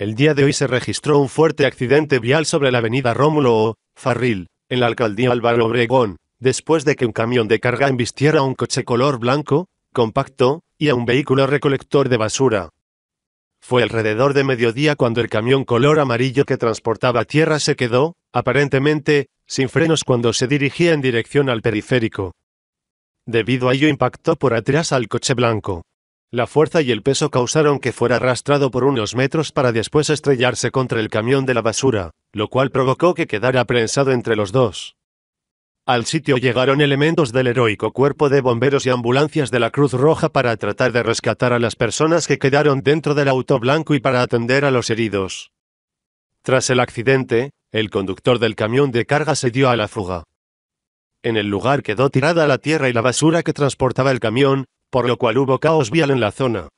El día de hoy se registró un fuerte accidente vial sobre la avenida Rómulo o Farril, en la alcaldía Álvaro Obregón, después de que un camión de carga embistiera a un coche color blanco, compacto, y a un vehículo recolector de basura. Fue alrededor de mediodía cuando el camión color amarillo que transportaba tierra se quedó, aparentemente, sin frenos cuando se dirigía en dirección al periférico. Debido a ello impactó por atrás al coche blanco. La fuerza y el peso causaron que fuera arrastrado por unos metros para después estrellarse contra el camión de la basura, lo cual provocó que quedara prensado entre los dos. Al sitio llegaron elementos del heroico cuerpo de bomberos y ambulancias de la Cruz Roja para tratar de rescatar a las personas que quedaron dentro del auto blanco y para atender a los heridos. Tras el accidente, el conductor del camión de carga se dio a la fuga. En el lugar quedó tirada la tierra y la basura que transportaba el camión, por lo cual hubo caos vial en la zona.